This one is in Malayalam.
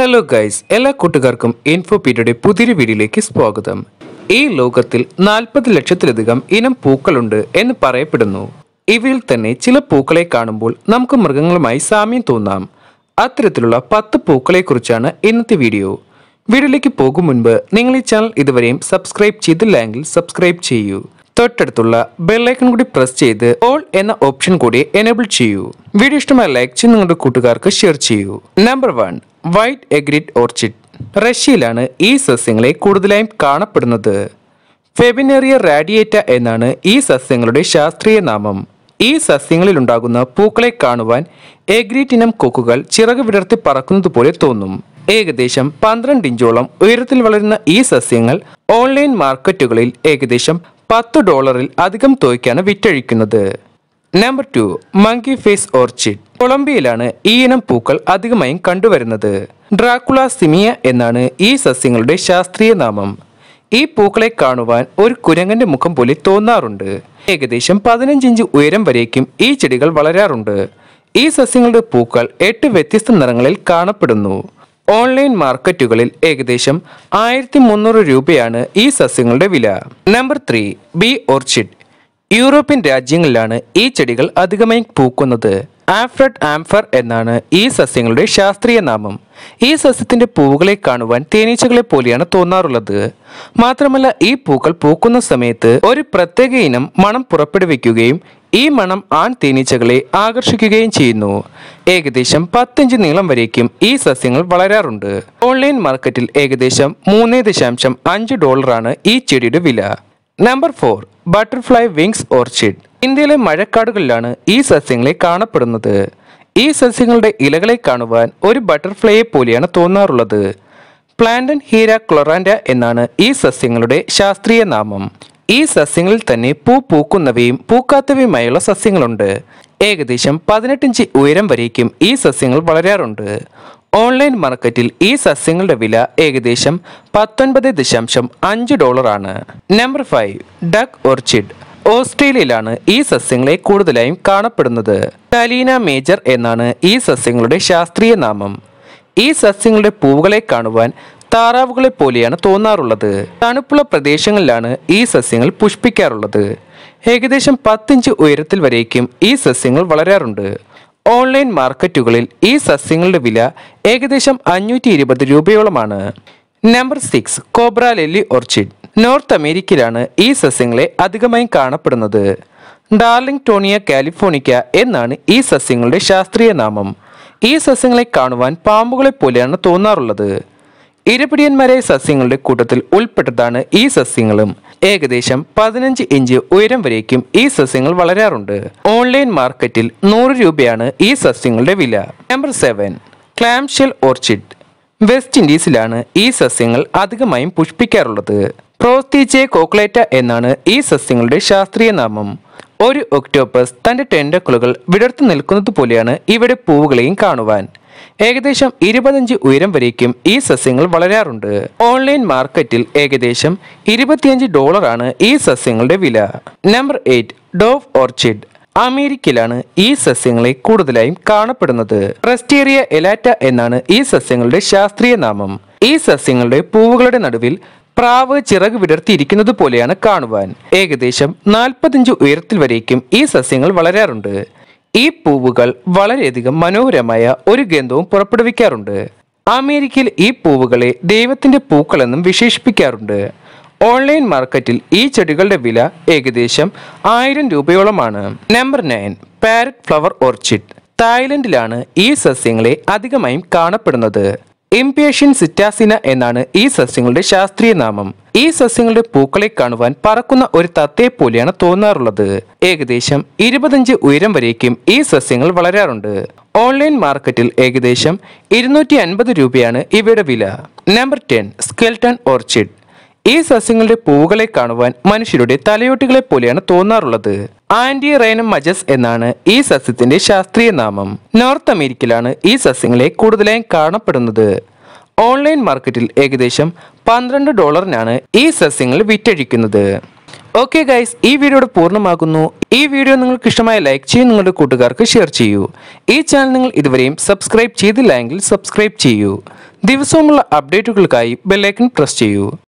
ഹലോ ഗൈസ് എല്ലാ കൂട്ടുകാർക്കും പീഡിയുടെ പുതിയൊരു വീഡിയോയിലേക്ക് സ്വാഗതം ഈ ലോകത്തിൽ നാൽപ്പത് ലക്ഷത്തിലധികം ഇനം പൂക്കളുണ്ട് എന്ന് പറയപ്പെടുന്നു ഇവയിൽ തന്നെ ചില പൂക്കളെ കാണുമ്പോൾ നമുക്ക് മൃഗങ്ങളുമായി സാമ്യം തോന്നാം അത്തരത്തിലുള്ള പത്ത് പൂക്കളെക്കുറിച്ചാണ് ഇന്നത്തെ വീഡിയോ വീഡിയോയിലേക്ക് പോകും മുൻപ് നിങ്ങൾ ഈ ചാനൽ ഇതുവരെയും സബ്സ്ക്രൈബ് ചെയ്തില്ല എങ്കിൽ സബ്സ്ക്രൈബ് ചെയ്യൂ തൊട്ടടുത്തുള്ള ബെല്ലൈക്കൺ കൂടി പ്രസ് ചെയ്ത് ഓൾ എന്ന ഓപ്ഷൻ കൂടി എനേബിൾ ചെയ്യൂ വീഡിയോ ഇഷ്ടമായ ലൈക്ക് ചെയ്ത് നിങ്ങളുടെ കൂട്ടുകാർക്ക് ഷെയർ ചെയ്യൂ number one white egret orchid റഷ്യയിലാണ് ഈ സസ്യങ്ങളെ കൂടുതലായും കാണപ്പെടുന്നത് ഫെബിനേറിയ റാഡിയേറ്റ എന്നാണ് ഈ സസ്യങ്ങളുടെ ശാസ്ത്രീയ നാമം ഈ സസ്യങ്ങളിൽ ഉണ്ടാകുന്ന പൂക്കളെ കാണുവാൻ എഗ്രീറ്റിനം കൊക്കുകൾ ചിറക് വിടർത്തി പറക്കുന്നത് പോലെ തോന്നും ഏകദേശം പന്ത്രണ്ട് ഇഞ്ചോളം ഉയരത്തിൽ വളരുന്ന ഈ സസ്യങ്ങൾ ഓൺലൈൻ മാർക്കറ്റുകളിൽ ഏകദേശം പത്ത് ഡോളറിൽ അധികം തോയ്ക്കാണ് വിറ്റഴിക്കുന്നത് number two monkey face orchid കൊളംബിയയിലാണ് ഈ ഇനം പൂക്കൾ അധികമായും കണ്ടുവരുന്നത് ഡ്രാക്കുള സിമിയ എന്നാണ് ഈ സസ്യങ്ങളുടെ ശാസ്ത്രീയ നാമം ഈ പൂക്കളെ കാണുവാൻ ഒരു കുരങ്ങന്റെ മുഖം പോലെ തോന്നാറുണ്ട് ഏകദേശം പതിനഞ്ചിഞ്ച് ഉയരം വരേക്കും ഈ ചെടികൾ വളരാറുണ്ട് ഈ സസ്യങ്ങളുടെ പൂക്കൾ എട്ട് വ്യത്യസ്ത നിറങ്ങളിൽ കാണപ്പെടുന്നു ഓൺലൈൻ മാർക്കറ്റുകളിൽ ഏകദേശം ആയിരത്തി മുന്നൂറ് രൂപയാണ് ഈ സസ്യങ്ങളുടെ വില number three bee orchid European രാജ്യങ്ങളിലാണ് ഈ ചെടികൾ അധികമായി പൂക്കുന്നത് ആഫ്രഡ് ആംഫർ എന്നാണ് ഈ സസ്യങ്ങളുടെ ശാസ്ത്രീയ നാമം ഈ സസ്യത്തിന്റെ പൂവുകളെ കാണുവാൻ തേനീച്ചകളെ പോലെയാണ് തോന്നാറുള്ളത് മാത്രമല്ല ഈ പൂക്കൾ പൂക്കുന്ന സമയത്ത് ഒരു പ്രത്യേക ഇനം മണം പുറപ്പെടുവിക്കുകയും ഈ മണം ആൺ തേനീച്ചകളെ ആകർഷിക്കുകയും ചെയ്യുന്നു ഏകദേശം പത്തഞ്ച് നീളം വരേക്കും ഈ സസ്യങ്ങൾ വളരാറുണ്ട് ഓൺലൈൻ മാർക്കറ്റിൽ ഏകദേശം മൂന്ന് ദശാംശം അഞ്ച് ഡോളറാണ് ഈ ചെടിയുടെ വില number four butterfly wings orchid ഇന്ത്യയിലെ മഴക്കാടുകളിലാണ് ഈ സസ്യങ്ങളെ കാണപ്പെടുന്നത് ഈ സസ്യങ്ങളുടെ ഇലകളെ കാണുവാൻ ഒരു ബട്ടർഫ്ലൈയെ പോലെയാണ് തോന്നാറുള്ളത് പ്ലാന്റൻ ഹീര ക്ലൊറാൻഡ എന്നാണ് ഈ സസ്യങ്ങളുടെ ശാസ്ത്രീയ നാമം ഈ സസ്യങ്ങളിൽ തന്നെ പൂ പൂക്കുന്നവയും പൂക്കാത്തവയുമായുള്ള സസ്യങ്ങളുണ്ട് ഏകദേശം പതിനെട്ടിഞ്ച് ഉയരം വരേക്കും ഈ സസ്യങ്ങൾ വളരാറുണ്ട് ഓൺലൈൻ മാർക്കറ്റിൽ ഈ സസ്യങ്ങളുടെ വില ഏകദേശം പത്തൊൻപത് ദശാംശം അഞ്ച് ഡോളറാണ് നമ്പർ ഫൈവ് ഡക്ക് ഓർച്ചിഡ് ഓസ്ട്രേലിയയിലാണ് ഈ സസ്യങ്ങളെ കൂടുതലായും കാണപ്പെടുന്നത് കലീന മേജർ എന്നാണ് ഈ സസ്യങ്ങളുടെ ശാസ്ത്രീയ നാമം ഈ സസ്യങ്ങളുടെ പൂവുകളെ കാണുവാൻ താറാവുകളെ പോലെയാണ് തോന്നാറുള്ളത് തണുപ്പുള്ള പ്രദേശങ്ങളിലാണ് ഈ സസ്യങ്ങൾ പുഷ്പിക്കാറുള്ളത് ഏകദേശം പത്തിഞ്ച് ഉയരത്തിൽ വരേക്കും ഈ സസ്യങ്ങൾ വളരാറുണ്ട് ഓൺലൈൻ മാർക്കറ്റുകളിൽ ഈ സസ്യങ്ങളുടെ വില ഏകദേശം അഞ്ഞൂറ്റി ഇരുപത് രൂപയോളമാണ് number six cobra orchid North അമേരിക്കയിലാണ് ഈ സസ്യങ്ങളെ അധികമായി കാണപ്പെടുന്നത് ഡാർലിംഗ് ടോണിയ കാലിഫോർണിക്ക എന്നാണ് ഈ സസ്യങ്ങളുടെ ശാസ്ത്രീയ നാമം ഈ സസ്യങ്ങളെ കാണുവാൻ പാമ്പുകളെ പോലെയാണ് തോന്നാറുള്ളത് ഇരപിടിയന്മാരെ സസ്യങ്ങളുടെ കൂട്ടത്തിൽ ഉൾപ്പെട്ടതാണ് ഈ സസ്യങ്ങളും ഏകദേശം പതിനഞ്ച് ഇഞ്ച് ഉയരം വരേക്കും ഈ സസ്യങ്ങൾ വളരാറുണ്ട് ഓൺലൈൻ മാർക്കറ്റിൽ നൂറ് രൂപയാണ് ഈ സസ്യങ്ങളുടെ വില number seven clamshell orchid West ഇൻഡീസിലാണ് ഈ സസ്യങ്ങൾ അധികമായും പുഷ്പിക്കാറുള്ളത് പ്രോസ്തീജെ കോക്ലേറ്റ എന്നാണ് ഈ സസ്യങ്ങളുടെ ശാസ്ത്രീയ നാമം ഒരു ഒക്ടോപ്പസ് തൻ്റെ ടെൻഡക്കുളുകൾ വിടർത്തു നിൽക്കുന്നത് പോലെയാണ് ഇവിടെ പൂവുകളെയും കാണുവാൻ ഏകദേശം ഇരുപത്തഞ്ച് ഉയരം വരേക്കും ഈ സസ്യങ്ങൾ വളരാറുണ്ട് ഓൺലൈൻ മാർക്കറ്റിൽ ഏകദേശം ഇരുപത്തിയഞ്ച് ഡോളറാണ് ഈ സസ്യങ്ങളുടെ വില നമ്പർ എയ്റ്റ് ഡോവ് ഓർച്ചിഡ് അമേരിക്കയിലാണ് ഈ സസ്യങ്ങളെ കൂടുതലായും കാണപ്പെടുന്നത് പ്രസ്റ്റീറിയ എലാറ്റ എന്നാണ് ഈ സസ്യങ്ങളുടെ ശാസ്ത്രീയ നാമം ഈ സസ്യങ്ങളുടെ പൂവുകളുടെ നടുവിൽ പ്രാവ് ചിറക് വിടർത്തിയിരിക്കുന്നത് പോലെയാണ് കാണുവാൻ ഏകദേശം നാൽപ്പത്തിയഞ്ച് ഉയരത്തിൽ വരേക്കും ഈ സസ്യങ്ങൾ വളരാറുണ്ട് ഈ പൂവുകൾ വളരെയധികം മനോഹരമായ ഒരു ഗന്ധവും പുറപ്പെടുവിക്കാറുണ്ട് അമേരിക്കയിൽ ഈ പൂവുകളെ ദൈവത്തിന്റെ പൂക്കളെന്നും വിശേഷിപ്പിക്കാറുണ്ട് ഓൺലൈൻ മാർക്കറ്റിൽ ഈ ചെടികളുടെ വില ഏകദേശം ആയിരം രൂപയോളമാണ് number nine parrot flower orchid തായ്ലൻഡിലാണ് ഈ സസ്യങ്ങളെ അധികമായും കാണപ്പെടുന്നത് ഇംപേഷ്യൻ സിറ്റാസിന എന്നാണ് ഈ സസ്യങ്ങളുടെ ശാസ്ത്രീയ നാമം ഈ സസ്യങ്ങളുടെ പൂക്കളെ കാണുവാൻ പറക്കുന്ന ഒരു തത്തയെ പോലെയാണ് തോന്നാറുള്ളത് ഏകദേശം ഇരുപത്തഞ്ച് ഉയരം വരേക്കും ഈ സസ്യങ്ങൾ വളരാറുണ്ട് ഓൺലൈൻ മാർക്കറ്റിൽ ഏകദേശം ഇരുന്നൂറ്റി അൻപത് രൂപയാണ് ഇവയുടെ വില നമ്പർ ടെൻ സ്കെൽട്ടൺ ഓർച്ചിഡ് ഈ സസ്യങ്ങളുടെ പൂവുകളെ കാണുവാൻ മനുഷ്യരുടെ തലയോട്ടികളെ പോലെയാണ് തോന്നാറുള്ളത് ആന്റി റൈനം മജസ് എന്നാണ് ഈ സസ്യത്തിന്റെ ശാസ്ത്രീയ നാമം നോർത്ത് അമേരിക്കയിലാണ് ഈ സസ്യങ്ങളെ കൂടുതലായും കാണപ്പെടുന്നത് ഓൺലൈൻ മാർക്കറ്റിൽ ഏകദേശം പന്ത്രണ്ട് ഡോളറിനാണ് ഈ സസ്യങ്ങൾ വിറ്റഴിക്കുന്നത് ഓക്കെ ഗൈസ് ഈ വീഡിയോയുടെ പൂർണ്ണമാകുന്നു ഈ വീഡിയോ നിങ്ങൾക്ക് ഇഷ്ടമായ ലൈക്ക് ചെയ്യും നിങ്ങളുടെ കൂട്ടുകാർക്ക് ഷെയർ ചെയ്യൂ ഈ ചാനൽ നിങ്ങൾ ഇതുവരെയും സബ്സ്ക്രൈബ് ചെയ്തില്ല എങ്കിൽ സബ്സ്ക്രൈബ് ചെയ്യൂ ദിവസവുമുള്ള അപ്ഡേറ്റുകൾക്കായി ബെല്ലൈക്കൺ പ്രസ് ചെയ്യൂ